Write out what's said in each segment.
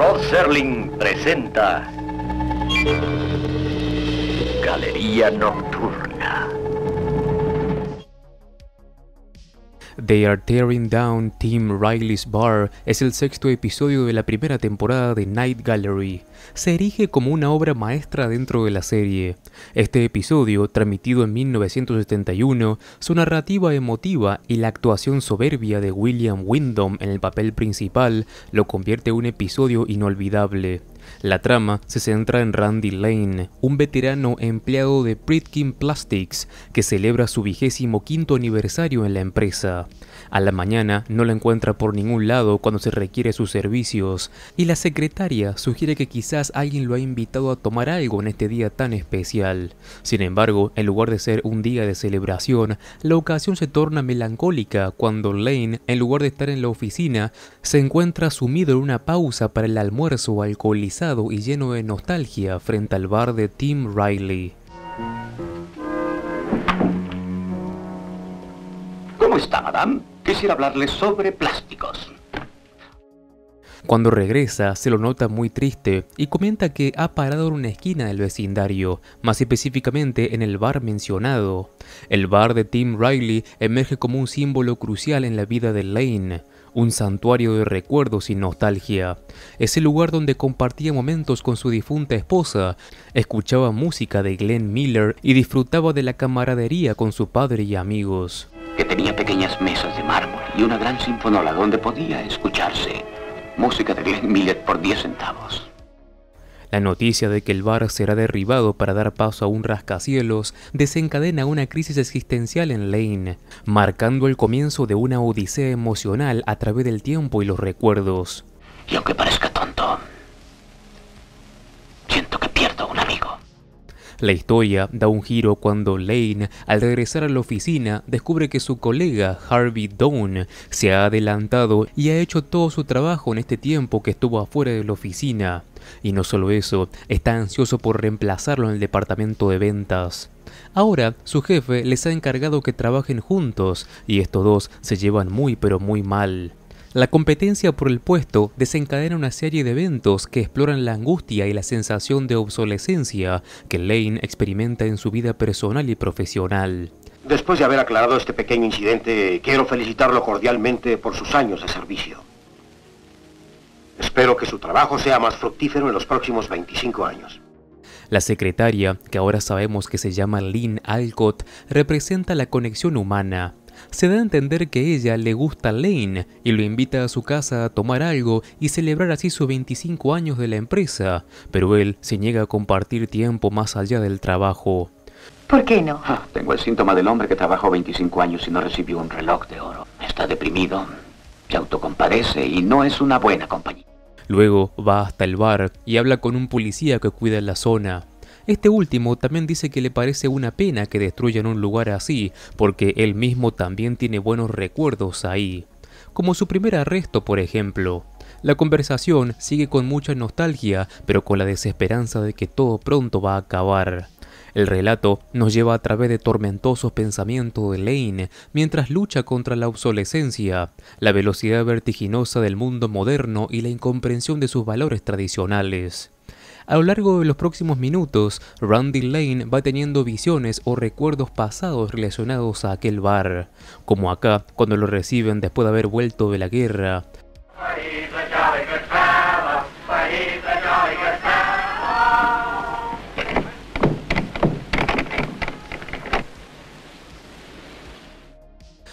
Rod Serling presenta Galería Nocturna. They Are Tearing Down Tim Riley's Bar es el sexto episodio de la primera temporada de Night Gallery. Se erige como una obra maestra dentro de la serie. Este episodio, transmitido en 1971, su narrativa emotiva y la actuación soberbia de William Wyndham en el papel principal lo convierte en un episodio inolvidable. La trama se centra en Randy Lane, un veterano empleado de Pritkin Plastics que celebra su vigésimo quinto aniversario en la empresa. A la mañana no la encuentra por ningún lado cuando se requiere sus servicios y la secretaria sugiere que quizás alguien lo ha invitado a tomar algo en este día tan especial. Sin embargo, en lugar de ser un día de celebración, la ocasión se torna melancólica cuando Lane, en lugar de estar en la oficina, se encuentra sumido en una pausa para el almuerzo alcohólico y lleno de nostalgia frente al bar de Tim Riley. ¿Cómo está, Quisiera hablarle sobre plásticos. Cuando regresa, se lo nota muy triste y comenta que ha parado en una esquina del vecindario, más específicamente en el bar mencionado. El bar de Tim Riley emerge como un símbolo crucial en la vida de Lane un santuario de recuerdos y nostalgia. Es el lugar donde compartía momentos con su difunta esposa, escuchaba música de Glenn Miller y disfrutaba de la camaradería con su padre y amigos. Que tenía pequeñas mesas de mármol y una gran sinfonola donde podía escucharse música de Glenn Miller por 10 centavos. La noticia de que el bar será derribado para dar paso a un rascacielos desencadena una crisis existencial en Lane, marcando el comienzo de una odisea emocional a través del tiempo y los recuerdos. Y aunque parezca tonto, La historia da un giro cuando Lane, al regresar a la oficina, descubre que su colega Harvey Dawn se ha adelantado y ha hecho todo su trabajo en este tiempo que estuvo afuera de la oficina. Y no solo eso, está ansioso por reemplazarlo en el departamento de ventas. Ahora, su jefe les ha encargado que trabajen juntos, y estos dos se llevan muy pero muy mal. La competencia por el puesto desencadena una serie de eventos que exploran la angustia y la sensación de obsolescencia que Lane experimenta en su vida personal y profesional. Después de haber aclarado este pequeño incidente, quiero felicitarlo cordialmente por sus años de servicio. Espero que su trabajo sea más fructífero en los próximos 25 años. La secretaria, que ahora sabemos que se llama Lynn Alcott, representa la conexión humana, se da a entender que ella le gusta Lane y lo invita a su casa a tomar algo y celebrar así sus 25 años de la empresa, pero él se niega a compartir tiempo más allá del trabajo. ¿Por qué no? Ah, tengo el síntoma del hombre que trabajó 25 años y no recibió un reloj de oro. Está deprimido, se autocompadece y no es una buena compañía. Luego va hasta el bar y habla con un policía que cuida la zona. Este último también dice que le parece una pena que destruyan un lugar así, porque él mismo también tiene buenos recuerdos ahí, como su primer arresto por ejemplo. La conversación sigue con mucha nostalgia, pero con la desesperanza de que todo pronto va a acabar. El relato nos lleva a través de tormentosos pensamientos de Lane mientras lucha contra la obsolescencia, la velocidad vertiginosa del mundo moderno y la incomprensión de sus valores tradicionales. A lo largo de los próximos minutos, Randy Lane va teniendo visiones o recuerdos pasados relacionados a aquel bar, como acá cuando lo reciben después de haber vuelto de la guerra.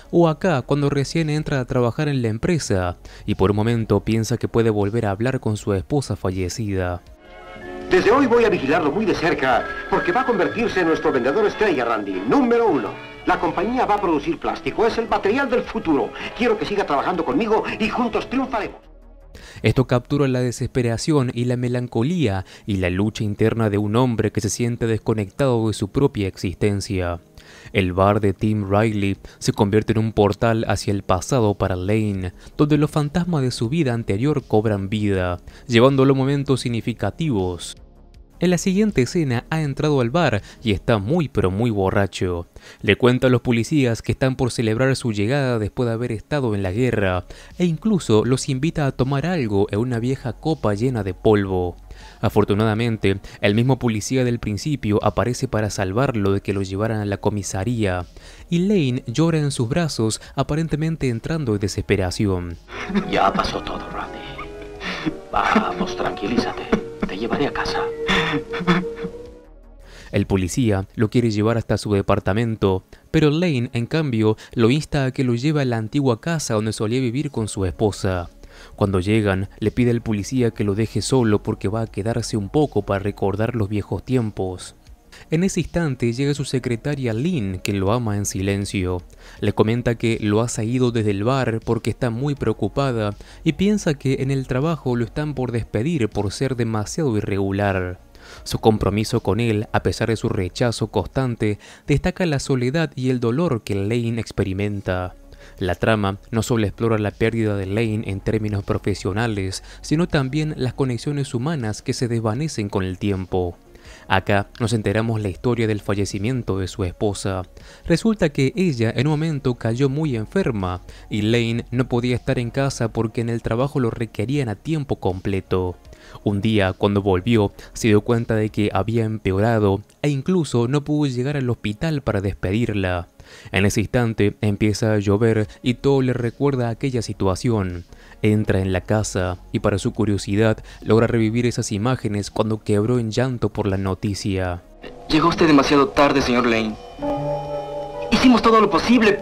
o acá cuando recién entra a trabajar en la empresa y por un momento piensa que puede volver a hablar con su esposa fallecida. Desde hoy voy a vigilarlo muy de cerca, porque va a convertirse en nuestro vendedor estrella, Randy, número uno. La compañía va a producir plástico, es el material del futuro. Quiero que siga trabajando conmigo y juntos triunfaremos. Esto captura la desesperación y la melancolía y la lucha interna de un hombre que se siente desconectado de su propia existencia. El bar de Tim Riley se convierte en un portal hacia el pasado para Lane, donde los fantasmas de su vida anterior cobran vida, llevándolo a momentos significativos. En la siguiente escena ha entrado al bar y está muy pero muy borracho. Le cuenta a los policías que están por celebrar su llegada después de haber estado en la guerra, e incluso los invita a tomar algo en una vieja copa llena de polvo. Afortunadamente, el mismo policía del principio aparece para salvarlo de que lo llevaran a la comisaría, y Lane llora en sus brazos, aparentemente entrando en desesperación. Ya pasó todo, Randy. Vamos, tranquilízate. Te llevaré a casa. El policía lo quiere llevar hasta su departamento, pero Lane, en cambio, lo insta a que lo lleve a la antigua casa donde solía vivir con su esposa. Cuando llegan, le pide al policía que lo deje solo porque va a quedarse un poco para recordar los viejos tiempos. En ese instante llega su secretaria Lynn, que lo ama en silencio. Le comenta que lo ha ido desde el bar porque está muy preocupada y piensa que en el trabajo lo están por despedir por ser demasiado irregular. Su compromiso con él, a pesar de su rechazo constante, destaca la soledad y el dolor que Lynn experimenta. La trama no solo explora la pérdida de Lane en términos profesionales, sino también las conexiones humanas que se desvanecen con el tiempo. Acá nos enteramos la historia del fallecimiento de su esposa. Resulta que ella en un momento cayó muy enferma y Lane no podía estar en casa porque en el trabajo lo requerían a tiempo completo. Un día, cuando volvió, se dio cuenta de que había empeorado e incluso no pudo llegar al hospital para despedirla. En ese instante empieza a llover y todo le recuerda aquella situación. Entra en la casa y para su curiosidad logra revivir esas imágenes cuando quebró en llanto por la noticia. Llegó usted demasiado tarde, señor Lane. Hicimos todo lo posible,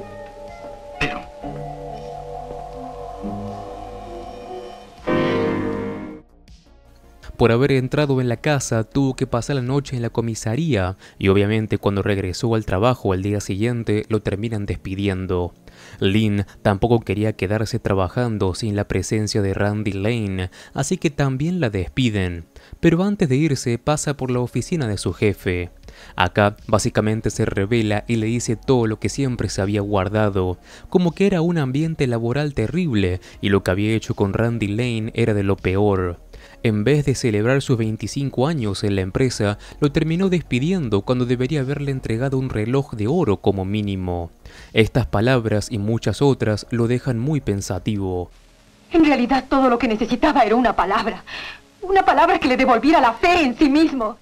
Por haber entrado en la casa, tuvo que pasar la noche en la comisaría y obviamente cuando regresó al trabajo al día siguiente lo terminan despidiendo. Lynn tampoco quería quedarse trabajando sin la presencia de Randy Lane, así que también la despiden. Pero antes de irse pasa por la oficina de su jefe. Acá básicamente se revela y le dice todo lo que siempre se había guardado, como que era un ambiente laboral terrible y lo que había hecho con Randy Lane era de lo peor. En vez de celebrar sus 25 años en la empresa, lo terminó despidiendo cuando debería haberle entregado un reloj de oro como mínimo. Estas palabras y muchas otras lo dejan muy pensativo. En realidad todo lo que necesitaba era una palabra. Una palabra que le devolviera la fe en sí mismo.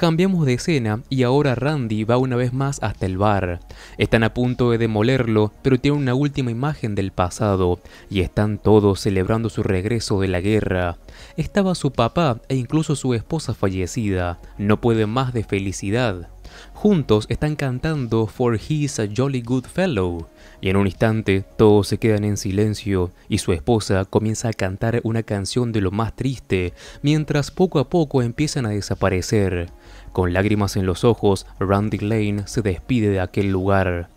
Cambiamos de escena y ahora Randy va una vez más hasta el bar. Están a punto de demolerlo, pero tiene una última imagen del pasado, y están todos celebrando su regreso de la guerra. Estaba su papá e incluso su esposa fallecida, no puede más de felicidad. Juntos están cantando For He's a Jolly Good Fellow, y en un instante todos se quedan en silencio y su esposa comienza a cantar una canción de lo más triste, mientras poco a poco empiezan a desaparecer. Con lágrimas en los ojos, Randy Lane se despide de aquel lugar.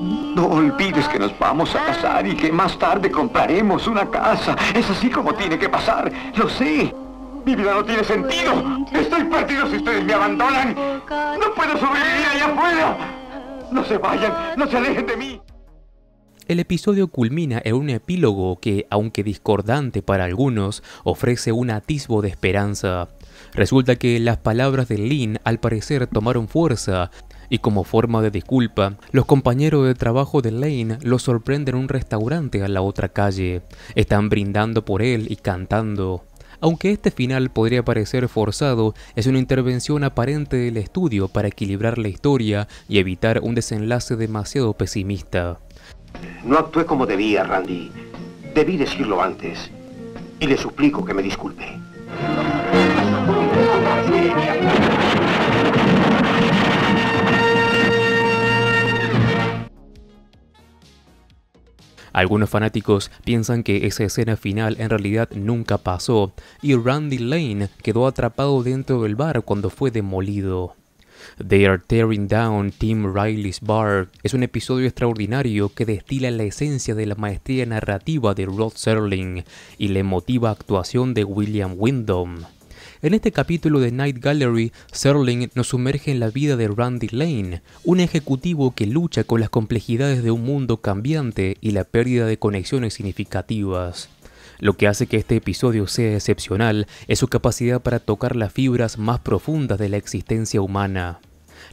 No olvides que nos vamos a casar y que más tarde compraremos una casa. Es así como tiene que pasar, lo sé. Mi vida no tiene sentido. Estoy perdido si ustedes me abandonan. No puedo sobrevivir allá afuera. No se vayan, no se alejen de mí. El episodio culmina en un epílogo que, aunque discordante para algunos, ofrece un atisbo de esperanza. Resulta que las palabras de Lynn al parecer tomaron fuerza, y como forma de disculpa, los compañeros de trabajo de Lane los sorprenden en un restaurante a la otra calle. Están brindando por él y cantando. Aunque este final podría parecer forzado, es una intervención aparente del estudio para equilibrar la historia y evitar un desenlace demasiado pesimista. No actué como debía, Randy. Debí decirlo antes. Y le suplico que me disculpe. Algunos fanáticos piensan que esa escena final en realidad nunca pasó y Randy Lane quedó atrapado dentro del bar cuando fue demolido. They Are Tearing Down Tim Riley's Bar es un episodio extraordinario que destila la esencia de la maestría narrativa de Rod Serling y la emotiva actuación de William Wyndham. En este capítulo de Night Gallery, Serling nos sumerge en la vida de Randy Lane, un ejecutivo que lucha con las complejidades de un mundo cambiante y la pérdida de conexiones significativas. Lo que hace que este episodio sea excepcional es su capacidad para tocar las fibras más profundas de la existencia humana.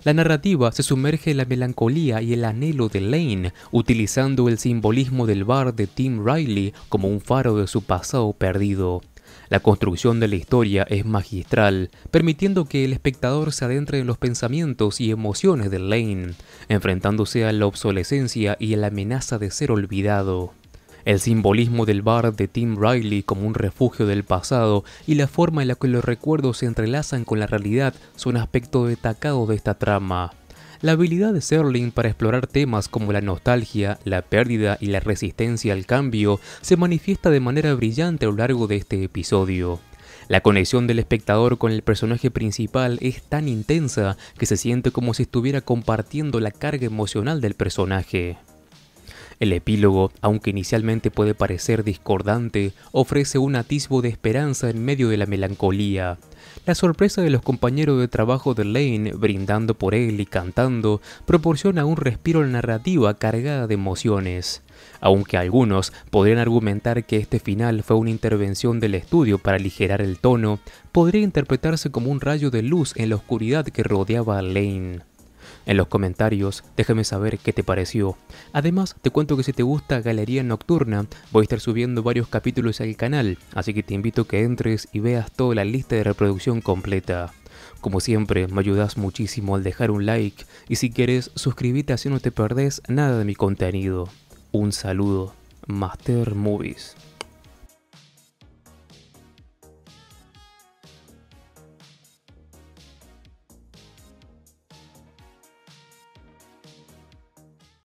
La narrativa se sumerge en la melancolía y el anhelo de Lane, utilizando el simbolismo del bar de Tim Riley como un faro de su pasado perdido. La construcción de la historia es magistral, permitiendo que el espectador se adentre en los pensamientos y emociones de Lane, enfrentándose a la obsolescencia y a la amenaza de ser olvidado. El simbolismo del bar de Tim Riley como un refugio del pasado y la forma en la que los recuerdos se entrelazan con la realidad son aspectos destacados de esta trama. La habilidad de Serling para explorar temas como la nostalgia, la pérdida y la resistencia al cambio se manifiesta de manera brillante a lo largo de este episodio. La conexión del espectador con el personaje principal es tan intensa que se siente como si estuviera compartiendo la carga emocional del personaje. El epílogo, aunque inicialmente puede parecer discordante, ofrece un atisbo de esperanza en medio de la melancolía. La sorpresa de los compañeros de trabajo de Lane, brindando por él y cantando, proporciona un respiro narrativa cargada de emociones. Aunque algunos podrían argumentar que este final fue una intervención del estudio para aligerar el tono, podría interpretarse como un rayo de luz en la oscuridad que rodeaba a Lane. En los comentarios, déjame saber qué te pareció. Además, te cuento que si te gusta Galería Nocturna, voy a estar subiendo varios capítulos al canal, así que te invito a que entres y veas toda la lista de reproducción completa. Como siempre, me ayudas muchísimo al dejar un like y si quieres, suscríbete así no te perdés nada de mi contenido. Un saludo, Master Movies.